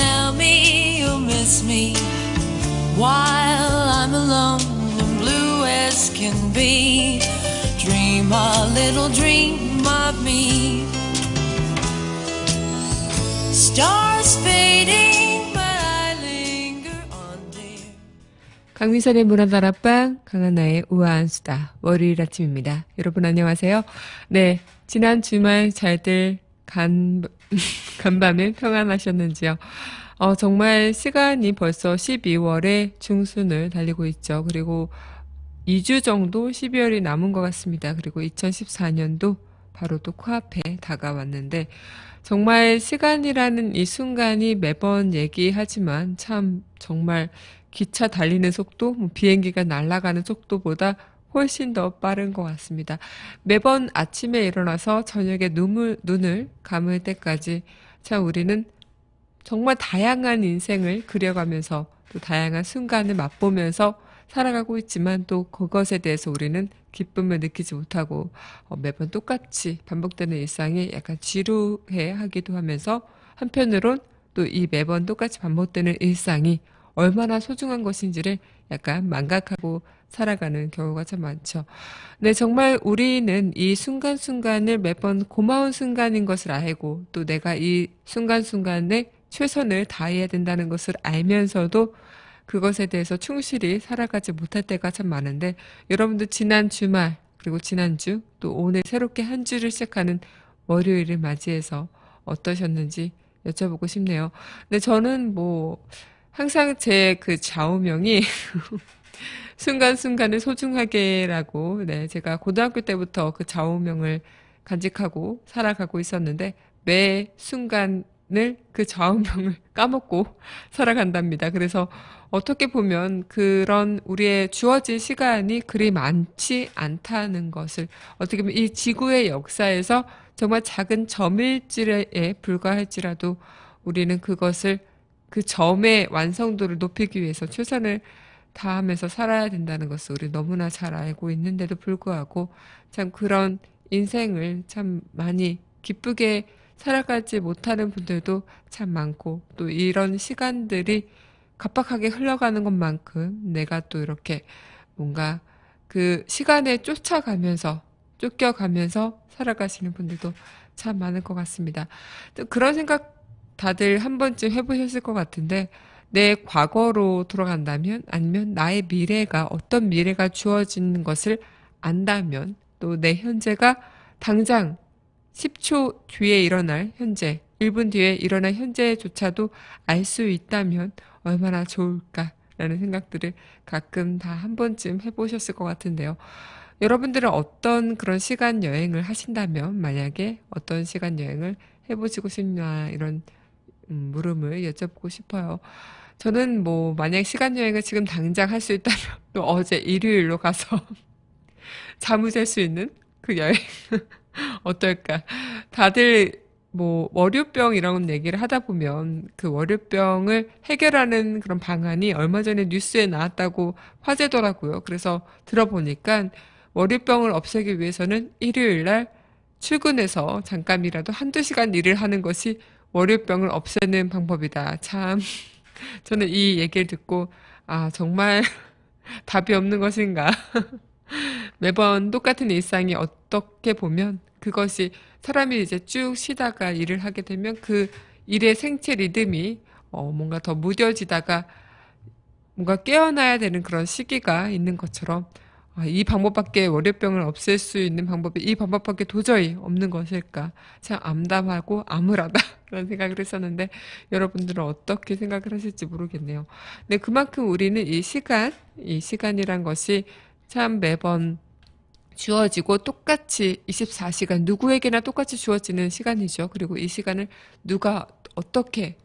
tell me you miss me while I'm alone and blue as can be. Dream a little dream of me. Stars fading, but I linger on dear. 강민선의 문화다락방, 강하나의 우아한 수다. 월요일 아침입니다. 여러분 안녕하세요. 네, 지난 주말 잘들 간, 간밤에 평안하셨는지요. 어, 정말 시간이 벌써 12월의 중순을 달리고 있죠. 그리고 2주 정도 12월이 남은 것 같습니다. 그리고 2014년도 바로 또 코앞에 다가왔는데, 정말 시간이라는 이 순간이 매번 얘기하지만 참 정말 기차 달리는 속도, 뭐 비행기가 날아가는 속도보다 훨씬 더 빠른 것 같습니다. 매번 아침에 일어나서 저녁에 눈을, 눈을 감을 때까지 참 우리는 정말 다양한 인생을 그려가면서 또 다양한 순간을 맛보면서 살아가고 있지만 또 그것에 대해서 우리는 기쁨을 느끼지 못하고 어, 매번 똑같이 반복되는 일상이 약간 지루해 하기도 하면서 한편으론 또 이 매번 똑같이 반복되는 일상이 얼마나 소중한 것인지를 약간 망각하고 살아가는 경우가 참 많죠. 네, 정말 우리는 이 순간순간을 매번 고마운 순간인 것을 알고 또 내가 이 순간순간에 최선을 다해야 된다는 것을 알면서도 그것에 대해서 충실히 살아가지 못할 때가 참 많은데 여러분도 지난 주말 그리고 지난주 또 오늘 새롭게 한 주를 시작하는 월요일을 맞이해서 어떠셨는지 여쭤보고 싶네요. 근데 저는 뭐 항상 제 그 좌우명이 순간순간을 소중하게라고 네 제가 고등학교 때부터 그 좌우명을 간직하고 살아가고 있었는데 매 순간을 그 좌우명을 까먹고 살아간답니다. 그래서 어떻게 보면 그런 우리의 주어진 시간이 그리 많지 않다는 것을 어떻게 보면 이 지구의 역사에서 정말 작은 점일지에 불과할지라도 우리는 그것을 그 점의 완성도를 높이기 위해서 최선을 다하면서 살아야 된다는 것을 우리 너무나 잘 알고 있는데도 불구하고 참 그런 인생을 참 많이 기쁘게 살아가지 못하는 분들도 참 많고 또 이런 시간들이 갑박하게 흘러가는 것만큼 내가 또 이렇게 뭔가 그 시간에 쫓아가면서 쫓겨가면서 살아가시는 분들도 참 많을 것 같습니다. 또 그런 생각 다들 한 번쯤 해보셨을 것 같은데 내 과거로 돌아간다면 아니면 나의 미래가 어떤 미래가 주어진 것을 안다면 또 내 현재가 당장 10초 뒤에 일어날 현재, 1분 뒤에 일어날 현재조차도 알 수 있다면 얼마나 좋을까라는 생각들을 가끔 다 한 번쯤 해보셨을 것 같은데요. 여러분들은 어떤 그런 시간 여행을 하신다면 만약에 어떤 시간 여행을 해보시고 싶냐 이런 음, 물음을 여쭤보고 싶어요. 저는 뭐 만약 시간 여행을 지금 당장 할 수 있다면 또 어제 일요일로 가서 잠을 잘 수 있는 그 여행 어떨까? 다들 뭐 월요병 이런 얘기를 하다 보면 그 월요병을 해결하는 그런 방안이 얼마 전에 뉴스에 나왔다고 화제더라고요. 그래서 들어보니까 월요병을 없애기 위해서는 일요일 날 출근해서 잠깐이라도 한두 시간 일을 하는 것이 월요병을 없애는 방법이다. 참 저는 이 얘기를 듣고 아 정말 답이 없는 것인가. 매번 똑같은 일상이 어떻게 보면 그것이 사람이 이제 쭉 쉬다가 일을 하게 되면 그 일의 생체 리듬이 어, 뭔가 더 무뎌지다가 뭔가 깨어나야 되는 그런 시기가 있는 것처럼 아, 이 방법밖에 월요병을 없앨 수 있는 방법이 이 방법밖에 도저히 없는 것일까 참 암담하고 암울하다 그런 생각을 했었는데 여러분들은 어떻게 생각을 하실지 모르겠네요 근데 그만큼 우리는 이 시간 이 시간이란 것이 참 매번 주어지고 똑같이 24시간 누구에게나 똑같이 주어지는 시간이죠 그리고 이 시간을 누가 어떻게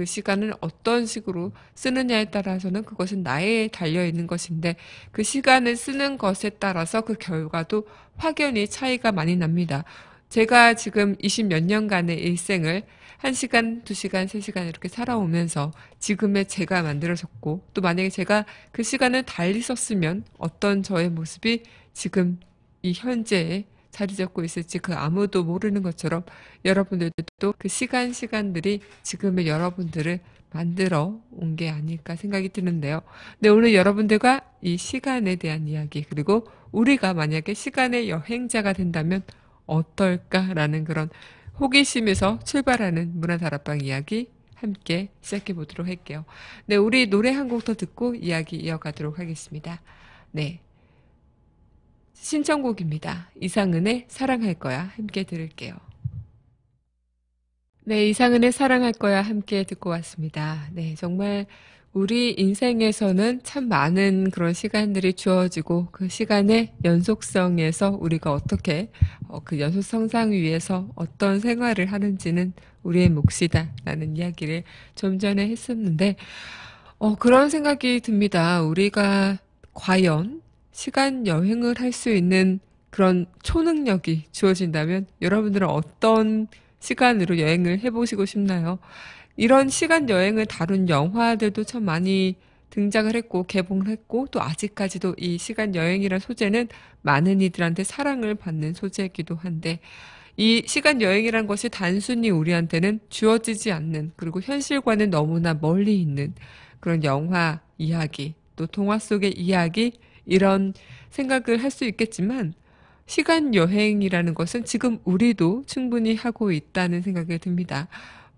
그 시간을 어떤 식으로 쓰느냐에 따라서는 그것은 나에 달려 있는 것인데 그 시간을 쓰는 것에 따라서 그 결과도 확연히 차이가 많이 납니다. 제가 지금 20 몇 년간의 일생을 1시간, 2시간, 3시간 이렇게 살아오면서 지금의 제가 만들어졌고 또 만약에 제가 그 시간을 달리 썼으면 어떤 저의 모습이 지금 이 현재의 자리 잡고 있을지 그 아무도 모르는 것처럼 여러분들도 그 시간 시간들이 지금의 여러분들을 만들어 온 게 아닐까 생각이 드는데요. 네, 오늘 여러분들과 이 시간에 대한 이야기, 그리고 우리가 만약에 시간의 여행자가 된다면 어떨까라는 그런 호기심에서 출발하는 문화다락방 이야기 함께 시작해 보도록 할게요. 네, 우리 노래 한 곡 더 듣고 이야기 이어가도록 하겠습니다. 네, 신청곡입니다. 이상은의 사랑할 거야 함께 들을게요. 네, 이상은의 사랑할 거야 함께 듣고 왔습니다. 네, 정말 우리 인생에서는 참 많은 그런 시간들이 주어지고 그 시간의 연속성에서 우리가 어떻게 어, 그 연속 성상 위에서 어떤 생활을 하는지는 우리의 몫이다라는 이야기를 좀 전에 했었는데 어, 그런 생각이 듭니다. 우리가 과연 시간 여행을 할 수 있는 그런 초능력이 주어진다면 여러분들은 어떤 시간으로 여행을 해보시고 싶나요? 이런 시간 여행을 다룬 영화들도 참 많이 등장을 했고 개봉을 했고 또 아직까지도 이 시간 여행이란 소재는 많은 이들한테 사랑을 받는 소재이기도 한데 이 시간 여행이란 것이 단순히 우리한테는 주어지지 않는 그리고 현실과는 너무나 멀리 있는 그런 영화 이야기 또 동화 속의 이야기 이런 생각을 할 수 있겠지만 시간 여행이라는 것은 지금 우리도 충분히 하고 있다는 생각이 듭니다.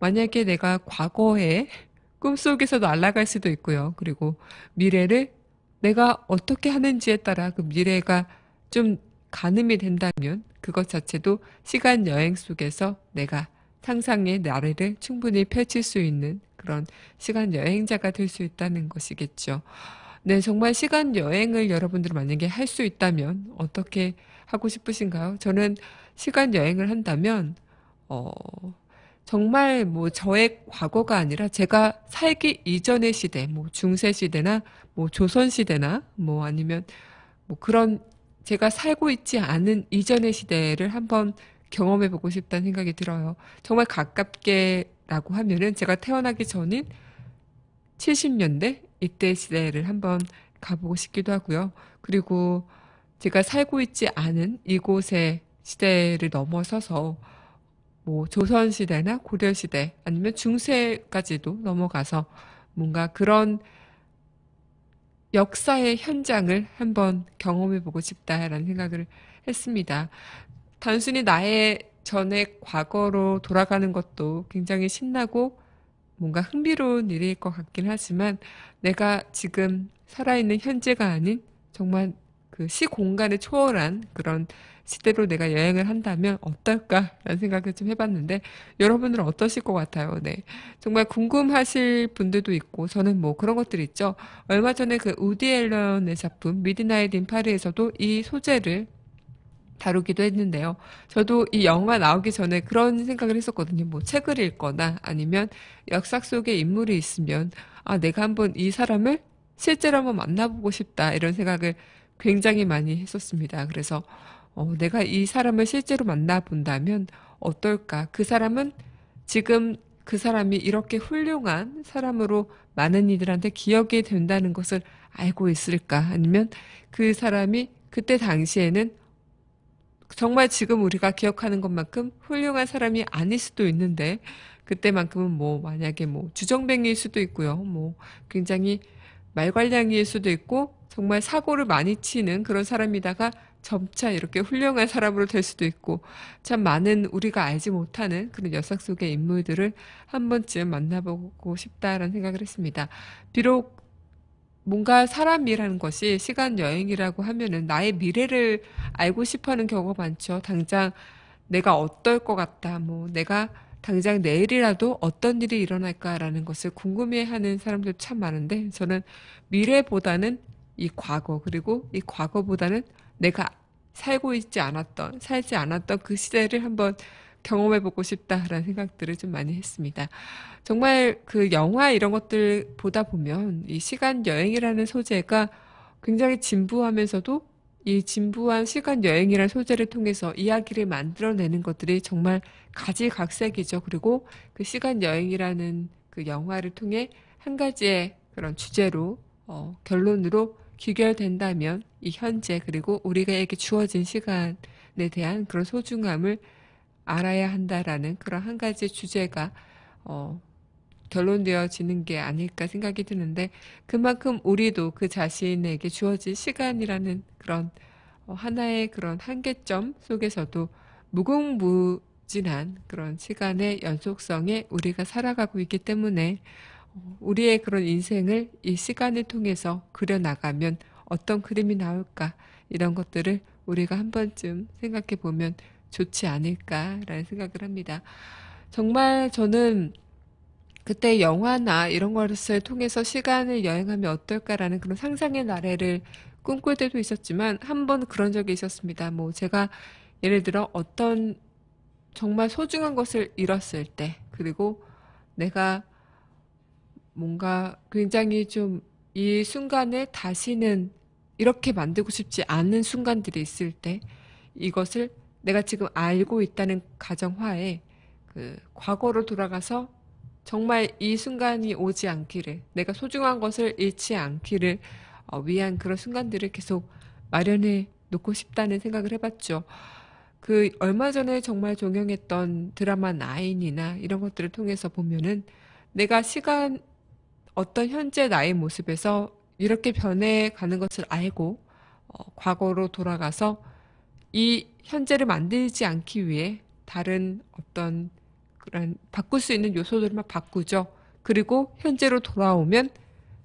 만약에 내가 과거에 꿈속에서도 날아갈 수도 있고요. 그리고 미래를 내가 어떻게 하는지에 따라 그 미래가 좀 가늠이 된다면 그것 자체도 시간 여행 속에서 내가 상상의 나래를 충분히 펼칠 수 있는 그런 시간 여행자가 될 수 있다는 것이겠죠. 네, 정말 시간 여행을 여러분들 만약에 할 수 있다면 어떻게 하고 싶으신가요? 저는 시간 여행을 한다면, 어, 정말 뭐 저의 과거가 아니라 제가 살기 이전의 시대, 뭐 중세 시대나 뭐 조선 시대나 뭐 아니면 뭐 그런 제가 살고 있지 않은 이전의 시대를 한번 경험해 보고 싶다는 생각이 들어요. 정말 가깝게라고 하면은 제가 태어나기 전인 70년대, 이때 시대를 한번 가보고 싶기도 하고요. 그리고 제가 살고 있지 않은 이곳의 시대를 넘어서서 뭐 조선시대나 고려시대 아니면 중세까지도 넘어가서 뭔가 그런 역사의 현장을 한번 경험해보고 싶다라는 생각을 했습니다. 단순히 나의 전에 과거로 돌아가는 것도 굉장히 신나고 뭔가 흥미로운 일일 것 같긴 하지만 내가 지금 살아있는 현재가 아닌 정말 그 시공간에 초월한 그런 시대로 내가 여행을 한다면 어떨까라는 생각을 좀 해봤는데 여러분들은 어떠실 것 같아요. 네, 정말 궁금하실 분들도 있고 저는 뭐 그런 것들 있죠. 얼마 전에 그 우디 앨런의 작품 미드나잇 인 파리에서도 이 소재를 다루기도 했는데요. 저도 이 영화 나오기 전에 그런 생각을 했었거든요. 뭐 책을 읽거나 아니면 역사 속에 인물이 있으면 아, 내가 한번 이 사람을 실제로 한번 만나보고 싶다 이런 생각을 굉장히 많이 했었습니다. 그래서 어, 내가 이 사람을 실제로 만나본다면 어떨까? 그 사람은 지금 그 사람이 이렇게 훌륭한 사람으로 많은 이들한테 기억이 된다는 것을 알고 있을까? 아니면 그 사람이 그때 당시에는 정말 지금 우리가 기억하는 것만큼 훌륭한 사람이 아닐 수도 있는데 그때만큼은 뭐 만약에 뭐 주정뱅이일 수도 있고요. 뭐 굉장히 말괄량일 이 수도 있고 정말 사고를 많이 치는 그런 사람이다가 점차 이렇게 훌륭한 사람으로 될 수도 있고 참 많은 우리가 알지 못하는 그런 여상 속의 인물들을 한 번쯤 만나보고 싶다라는 생각을 했습니다. 비록 뭔가 사람이라는 것이 시간 여행이라고 하면은 나의 미래를 알고 싶어 하는 경우가 많죠. 당장 내가 어떨 것 같다. 뭐 내가 당장 내일이라도 어떤 일이 일어날까라는 것을 궁금해 하는 사람들 참 많은데 저는 미래보다는 이 과거 그리고 이 과거보다는 내가 살고 있지 않았던 살지 않았던 그 시대를 한번 경험해보고 싶다라는 생각들을 좀 많이 했습니다. 정말 그 영화 이런 것들 보다 보면 이 시간 여행이라는 소재가 굉장히 진부하면서도 이 진부한 시간 여행이라는 소재를 통해서 이야기를 만들어내는 것들이 정말 가지각색이죠. 그리고 그 시간 여행이라는 그 영화를 통해 한 가지의 그런 주제로 어, 결론으로 귀결된다면 이 현재 그리고 우리에게 가 주어진 시간에 대한 그런 소중함을 알아야 한다라는 그런 한 가지 주제가 어, 결론되어지는 게 아닐까 생각이 드는데 그만큼 우리도 그 자신에게 주어진 시간이라는 그런 어, 하나의 그런 한계점 속에서도 무궁무진한 그런 시간의 연속성에 우리가 살아가고 있기 때문에 어, 우리의 그런 인생을 이 시간을 통해서 그려나가면 어떤 그림이 나올까 이런 것들을 우리가 한 번쯤 생각해 보면 좋지 않을까라는 생각을 합니다. 정말 저는 그때 영화나 이런 것을 통해서 시간을 여행하면 어떨까라는 그런 상상의 나래를 꿈꿀 때도 있었지만 한번 그런 적이 있었습니다. 뭐 제가 예를 들어 어떤 정말 소중한 것을 잃었을 때 그리고 내가 뭔가 굉장히 좀 이 순간에 다시는 이렇게 만들고 싶지 않은 순간들이 있을 때 이것을 내가 지금 알고 있다는 가정화에 그 과거로 돌아가서 정말 이 순간이 오지 않기를 내가 소중한 것을 잃지 않기를 어, 위한 그런 순간들을 계속 마련해 놓고 싶다는 생각을 해봤죠. 그 얼마 전에 정말 종영했던 드라마 나인이나 이런 것들을 통해서 보면은 내가 시간 어떤 현재 나의 모습에서 이렇게 변해 가는 것을 알고 어, 과거로 돌아가서 이 현재를 만들지 않기 위해 다른 어떤 그런 바꿀 수 있는 요소들만 바꾸죠. 그리고 현재로 돌아오면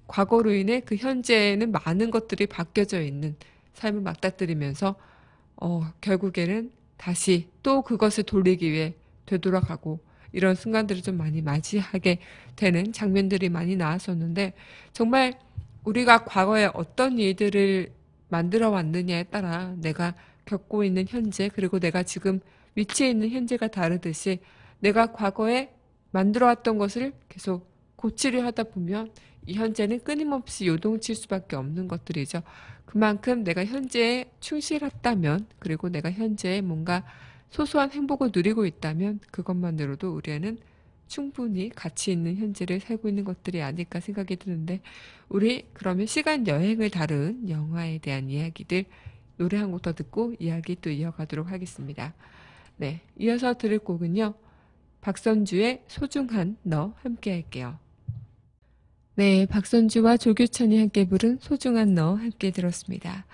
과거로 인해 그 현재에는 많은 것들이 바뀌어져 있는 삶을 맞닥뜨리면서 어, 결국에는 다시 또 그것을 돌리기 위해 되돌아가고 이런 순간들을 좀 많이 맞이하게 되는 장면들이 많이 나왔었는데 정말 우리가 과거에 어떤 일들을 만들어 왔느냐에 따라 내가 겪고 있는 현재, 그리고 내가 지금 위치에 있는 현재가 다르듯이 내가 과거에 만들어왔던 것을 계속 고치려 하다 보면 이 현재는 끊임없이 요동칠 수밖에 없는 것들이죠. 그만큼 내가 현재에 충실했다면, 그리고 내가 현재에 뭔가 소소한 행복을 누리고 있다면 그것만으로도 우리는 충분히 가치 있는 현재를 살고 있는 것들이 아닐까 생각이 드는데 우리 그러면 시간 여행을 다룬 영화에 대한 이야기들 노래 한 곡 더 듣고 이야기 또 이어가도록 하겠습니다. 네, 이어서 들을 곡은요. 박선주의 소중한 너 함께 할게요. 네, 박선주와 조규찬이 함께 부른 소중한 너 함께 들었습니다.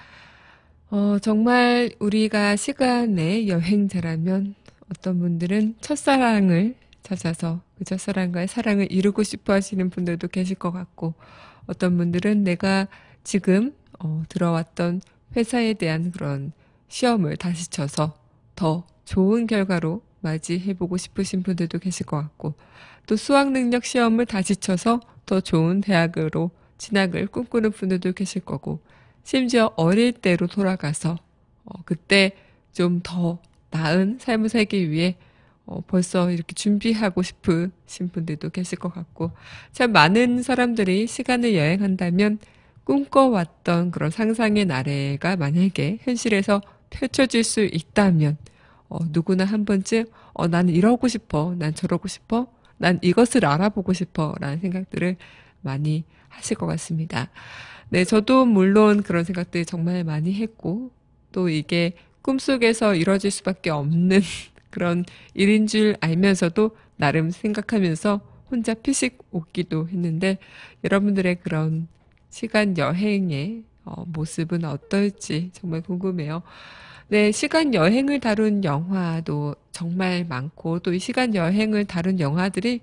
어, 정말 우리가 시간의 여행자라면 어떤 분들은 첫사랑을 찾아서 그 첫사랑과의 사랑을 이루고 싶어 하시는 분들도 계실 것 같고 어떤 분들은 내가 지금 어, 들어왔던 회사에 대한 그런 시험을 다시 쳐서 더 좋은 결과로 맞이해보고 싶으신 분들도 계실 것 같고 또 수학 능력 시험을 다시 쳐서 더 좋은 대학으로 진학을 꿈꾸는 분들도 계실 거고 심지어 어릴 때로 돌아가서 어, 그때 좀 더 나은 삶을 살기 위해 어, 벌써 이렇게 준비하고 싶으신 분들도 계실 것 같고 참 많은 사람들이 시간을 여행한다면 꿈꿔왔던 그런 상상의 나래가 만약에 현실에서 펼쳐질 수 있다면 어, 누구나 한 번쯤 어, 나는 이러고 싶어, 난 저러고 싶어, 난 이것을 알아보고 싶어라는 생각들을 많이 하실 것 같습니다. 네, 저도 물론 그런 생각들 정말 많이 했고 또 이게 꿈속에서 이뤄질 수밖에 없는 그런 일인 줄 알면서도 나름 생각하면서 혼자 피식 웃기도 했는데 여러분들의 그런 시간 여행의 어, 모습은 어떨지 정말 궁금해요. 네, 시간 여행을 다룬 영화도 정말 많고 또 이 시간 여행을 다룬 영화들이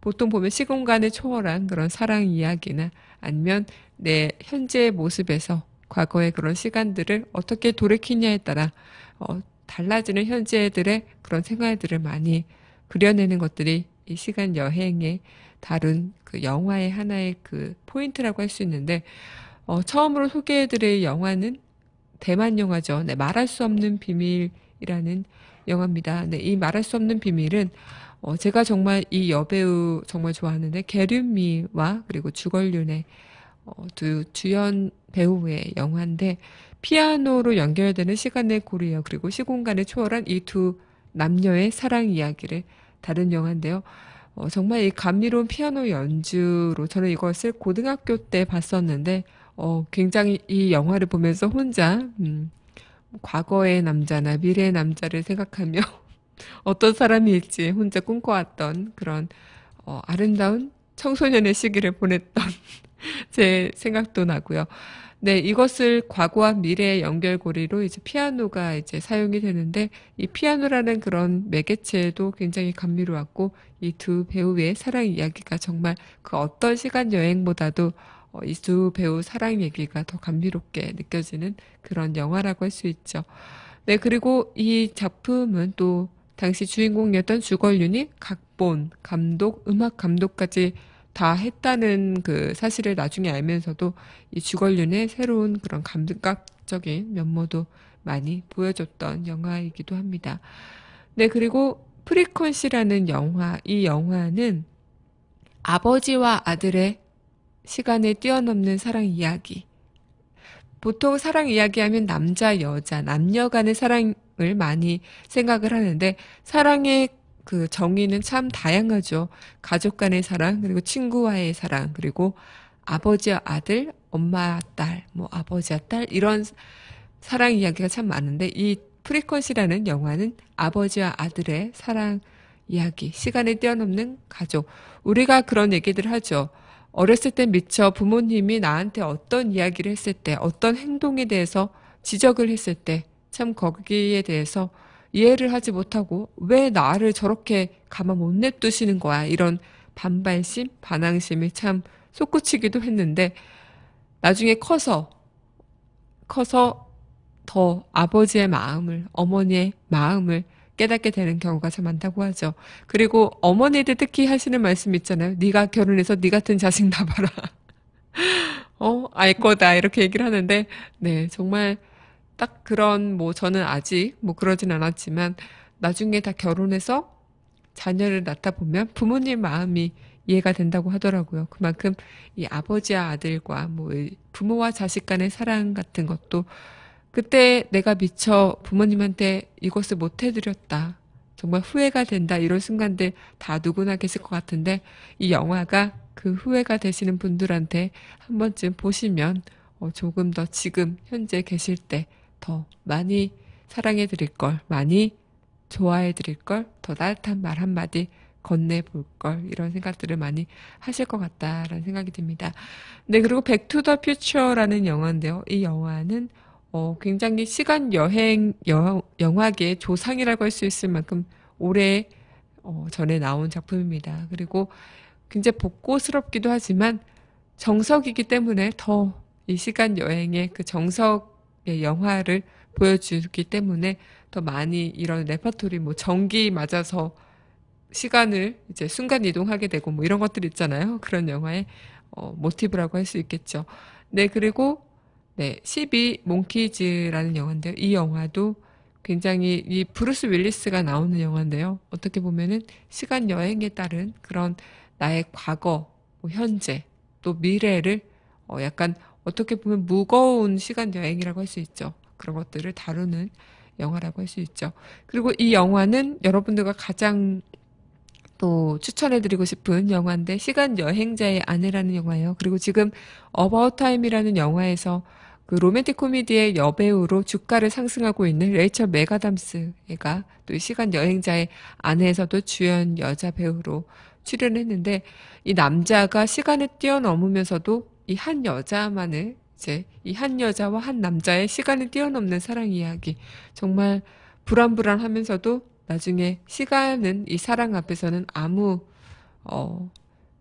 보통 보면 시공간의 초월한 그런 사랑 이야기나 아니면 내 현재의 모습에서 과거의 그런 시간들을 어떻게 돌이키냐에 따라 어, 달라지는 현재들의 그런 생활들을 많이 그려내는 것들이 이 시간 여행에 다룬 그 영화의 하나의 그 포인트라고 할 수 있는데 어, 처음으로 소개해드릴 영화는 대만 영화죠. 네, 말할 수 없는 비밀이라는 영화입니다. 네, 이 말할 수 없는 비밀은 어, 제가 정말 이 여배우 정말 좋아하는데 게륜미와 그리고 주걸륜의 어, 두 주연 배우의 영화인데 피아노로 연결되는 시간의 고리요 그리고 시공간의 초월한 이 두 남녀의 사랑 이야기를 다른 영화인데요. 어, 정말 이 감미로운 피아노 연주로 저는 이것을 고등학교 때 봤었는데 어, 굉장히 이 영화를 보면서 혼자 음, 과거의 남자나 미래의 남자를 생각하며 어떤 사람일지 혼자 꿈꿔왔던 그런 어, 아름다운 청소년의 시기를 보냈던 제 생각도 나고요. 네, 이것을 과거와 미래의 연결고리로 이제 피아노가 이제 사용이 되는데 이 피아노라는 그런 매개체도 굉장히 감미로웠고 이 두 배우의 사랑 이야기가 정말 그 어떤 시간 여행보다도 어, 이두 배우 사랑 얘기가 더 감미롭게 느껴지는 그런 영화라고 할 수 있죠. 네, 그리고 이 작품은 또 당시 주인공이었던 주걸윤이 각본, 감독, 음악 감독까지 다 했다는 그 사실을 나중에 알면서도 이 주걸륜의 새로운 그런 감각적인 면모도 많이 보여줬던 영화이기도 합니다. 네, 그리고 프리퀀시라는 영화, 이 영화는 아버지와 아들의 시간에 뛰어넘는 사랑 이야기. 보통 사랑 이야기하면 남자, 여자, 남녀 간의 사랑을 많이 생각을 하는데 사랑의 그 정의는 참 다양하죠. 가족 간의 사랑, 그리고 친구와의 사랑, 그리고 아버지와 아들, 엄마 딸, 뭐 아버지와 딸 이런 사랑 이야기가 참 많은데 이 프리퀀시라는 영화는 아버지와 아들의 사랑 이야기, 시간에 뛰어넘는 가족. 우리가 그런 얘기들 하죠. 어렸을 때 미처 부모님이 나한테 어떤 이야기를 했을 때, 어떤 행동에 대해서 지적을 했을 때, 참 거기에 대해서 이해를 하지 못하고 왜 나를 저렇게 가만 못 냅두시는 거야 이런 반발심, 반항심이 참 솟구치기도 했는데 나중에 커서 커서 더 아버지의 마음을 어머니의 마음을 깨닫게 되는 경우가 참 많다고 하죠. 그리고 어머니들 특히 하시는 말씀 있잖아요. 네가 결혼해서 네 같은 자식 낳아라. 어, 알 거다 이렇게 얘기를 하는데 네, 정말 딱 그런 뭐 저는 아직 뭐 그러진 않았지만 나중에 다 결혼해서 자녀를 낳다 보면 부모님 마음이 이해가 된다고 하더라고요. 그만큼 이 아버지와 아들과 뭐 부모와 자식 간의 사랑 같은 것도 그때 내가 미처 부모님한테 이것을 못 해드렸다. 정말 후회가 된다. 이런 순간들 다 누구나 계실 것 같은데 이 영화가 그 후회가 되시는 분들한테 한 번쯤 보시면 어, 조금 더 지금 현재 계실 때더 많이 사랑해 드릴 걸, 많이 좋아해 드릴 걸, 더 따뜻한 말 한마디 건네 볼 걸, 이런 생각들을 많이 하실 것 같다라는 생각이 듭니다. 네, 그리고 백투더 퓨처라는 영화인데요. 이 영화는 어, 굉장히 시간 여행 여, 영화계의 조상이라고 할 수 있을 만큼 오래 어, 전에 나온 작품입니다. 그리고 굉장히 복고스럽기도 하지만 정석이기 때문에 더 이 시간 여행의 그 정석 예, 영화를 보여주기 때문에 더 많이 이런 레퍼토리 뭐 전기 맞아서 시간을 이제 순간 이동하게 되고 뭐 이런 것들 있잖아요. 그런 영화의 어, 모티브라고 할 수 있겠죠. 네, 그리고 네, 12 몽키즈라는 영화인데요. 이 영화도 굉장히 이 브루스 윌리스가 나오는 영화인데요. 어떻게 보면은 시간 여행에 따른 그런 나의 과거, 뭐 현재, 또 미래를 어, 약간 어떻게 보면 무거운 시간 여행이라고 할 수 있죠. 그런 것들을 다루는 영화라고 할 수 있죠. 그리고 이 영화는 여러분들과 가장 또 추천해드리고 싶은 영화인데 시간 여행자의 아내라는 영화예요. 그리고 지금 어바웃 타임이라는 영화에서 그 로맨틱 코미디의 여배우로 주가를 상승하고 있는 레이첼 메가담스가 또 시간 여행자의 아내에서도 주연 여자 배우로 출연했는데 이 남자가 시간을 뛰어넘으면서도 이한 여자만의 이제 이 한 여자와 한 남자의 시간을 뛰어넘는 사랑 이야기 정말 불안불안하면서도 나중에 시간은 이 사랑 앞에서는 아무 어,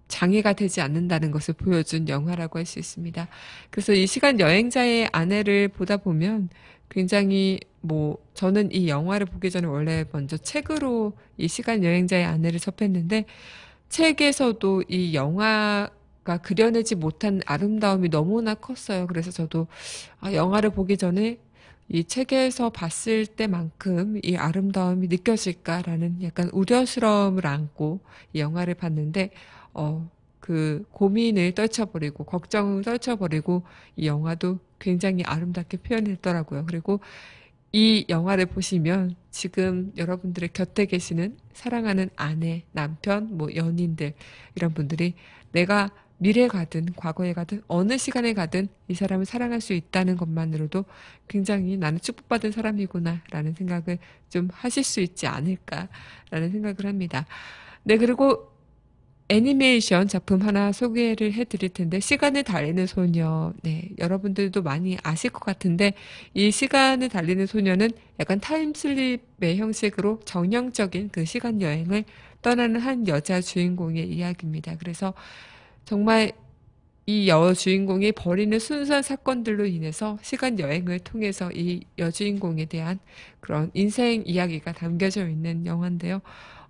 장애가 되지 않는다는 것을 보여준 영화라고 할 수 있습니다. 그래서 이 시간 여행자의 아내를 보다 보면 굉장히 뭐 저는 이 영화를 보기 전에 원래 먼저 책으로 이 시간 여행자의 아내를 접했는데 책에서도 이 영화 그러니까 그려내지 못한 아름다움이 너무나 컸어요. 그래서 저도 아, 영화를 보기 전에 이 책에서 봤을 때만큼 이 아름다움이 느껴질까라는 약간 우려스러움을 안고 이 영화를 봤는데 어, 그 고민을 떨쳐버리고 걱정을 떨쳐버리고 이 영화도 굉장히 아름답게 표현했더라고요. 그리고 이 영화를 보시면 지금 여러분들의 곁에 계시는 사랑하는 아내, 남편, 뭐 연인들 이런 분들이 내가 미래 에 가든 과거에 가든 어느 시간에 가든 이 사람을 사랑할 수 있다는 것만으로도 굉장히 나는 축복받은 사람이구나라는 생각을 좀 하실 수 있지 않을까라는 생각을 합니다. 네, 그리고 애니메이션 작품 하나 소개를 해드릴 텐데 시간을 달리는 소녀 네 여러분들도 많이 아실 것 같은데 이 시간을 달리는 소녀는 약간 타임슬립의 형식으로 정형적인 그 시간 여행을 떠나는 한 여자 주인공의 이야기입니다. 그래서 정말 이 여주인공이 벌이는 순수한 사건들로 인해서 시간 여행을 통해서 이 여주인공에 대한 그런 인생 이야기가 담겨져 있는 영화인데요.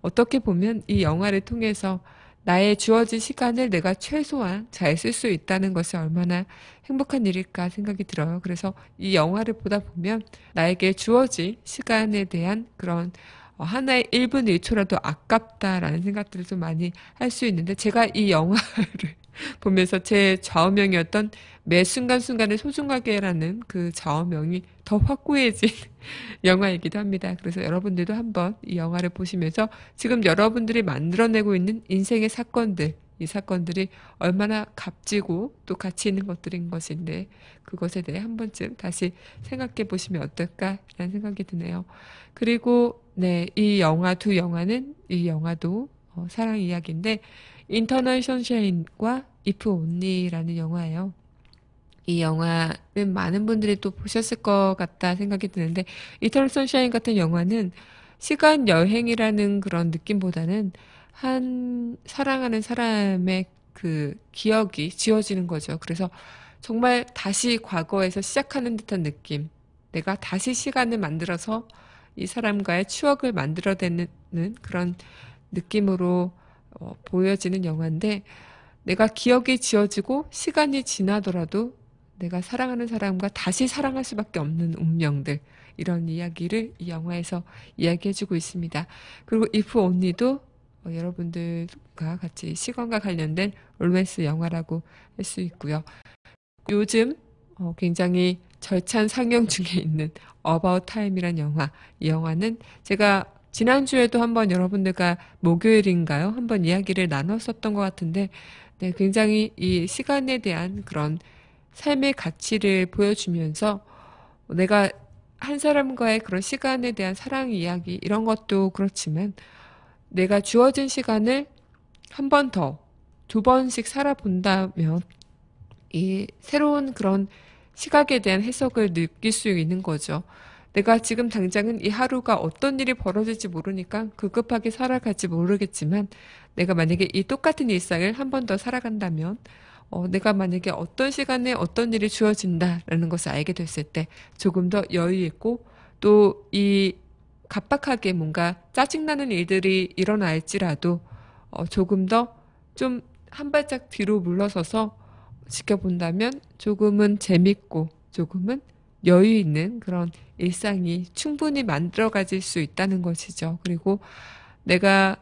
어떻게 보면 이 영화를 통해서 나의 주어진 시간을 내가 최소한 잘 쓸 수 있다는 것이 얼마나 행복한 일일까 생각이 들어요. 그래서 이 영화를 보다 보면 나에게 주어진 시간에 대한 그런 어, 하나의 1분 1초라도 아깝다라는 생각들을 좀 많이 할 수 있는데 제가 이 영화를 보면서 제 좌우명이었던 매 순간순간을 소중하게라는 그 좌우명이 더 확고해진 영화이기도 합니다. 그래서 여러분들도 한번 이 영화를 보시면서 지금 여러분들이 만들어내고 있는 인생의 사건들 이 사건들이 얼마나 값지고 또 가치 있는 것들인 것인데 그것에 대해 한 번쯤 다시 생각해 보시면 어떨까라는 생각이 드네요. 그리고 네, 이 영화 두 영화는 이 영화도 어, 사랑 이야기인데 인터널 선샤인과 이프 온니라는 영화예요. 이 영화는 많은 분들이 또 보셨을 것 같다 생각이 드는데 이터널 선샤인 같은 영화는 시간 여행이라는 그런 느낌보다는 한 사랑하는 사람의 그 기억이 지워지는 거죠. 그래서 정말 다시 과거에서 시작하는 듯한 느낌. 내가 다시 시간을 만들어서 이 사람과의 추억을 만들어내는 그런 느낌으로 어, 보여지는 영화인데 내가 기억이 지워지고 시간이 지나더라도 내가 사랑하는 사람과 다시 사랑할 수밖에 없는 운명들 이런 이야기를 이 영화에서 이야기해주고 있습니다. 그리고 이프 언니도 어, 여러분들과 같이 시간과 관련된 로맨스 영화라고 할 수 있고요. 요즘 어, 굉장히 절찬 상영 중에 있는 어바웃 타임이란 영화. 이 영화는 제가 지난주에도 한번 여러분들과 목요일인가요? 한번 이야기를 나눴었던 것 같은데, 네, 굉장히 이 시간에 대한 그런 삶의 가치를 보여주면서 내가 한 사람과의 그런 시간에 대한 사랑 이야기, 이런 것도 그렇지만, 내가 주어진 시간을 한 번 더, 두 번씩 살아본다면 이 새로운 그런 시각에 대한 해석을 느낄 수 있는 거죠. 내가 지금 당장은 이 하루가 어떤 일이 벌어질지 모르니까 급급하게 살아갈지 모르겠지만 내가 만약에 이 똑같은 일상을 한 번 더 살아간다면 어, 내가 만약에 어떤 시간에 어떤 일이 주어진다라는 것을 알게 됐을 때 조금 더 여유 있고 또이 각박하게 뭔가 짜증나는 일들이 일어날지라도 어, 조금 더 좀 한 발짝 뒤로 물러서서 지켜본다면 조금은 재밌고 조금은 여유 있는 그런 일상이 충분히 만들어가질 수 있다는 것이죠. 그리고 내가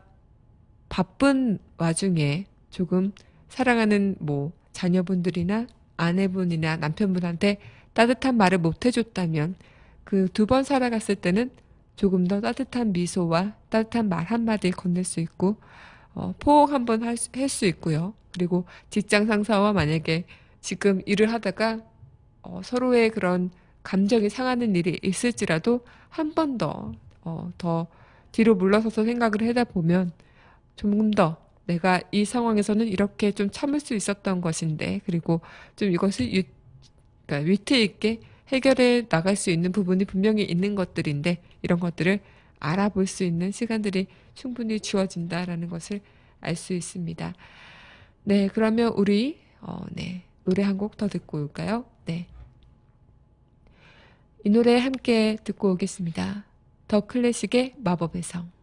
바쁜 와중에 조금 사랑하는 뭐 자녀분들이나 아내분이나 남편분한테 따뜻한 말을 못 해줬다면 그 두 번 살아갔을 때는 조금 더 따뜻한 미소와 따뜻한 말 한마디를 건넬 수 있고 어, 포옹 한 번 할 수 있고요. 그리고 직장 상사와 만약에 지금 일을 하다가 어, 서로의 그런 감정이 상하는 일이 있을지라도 한 번 더더 어, 더 뒤로 물러서서 생각을 하다 보면 조금 더 내가 이 상황에서는 이렇게 좀 참을 수 있었던 것인데 그리고 좀 이것을 유, 그러니까 위트 있게 해결해 나갈 수 있는 부분이 분명히 있는 것들인데 이런 것들을 알아볼 수 있는 시간들이 충분히 주어진다라는 것을 알 수 있습니다. 네, 그러면 우리 어, 네 노래 한 곡 더 듣고 올까요? 네, 이 노래 함께 듣고 오겠습니다. 더 클래식의 마법의 성.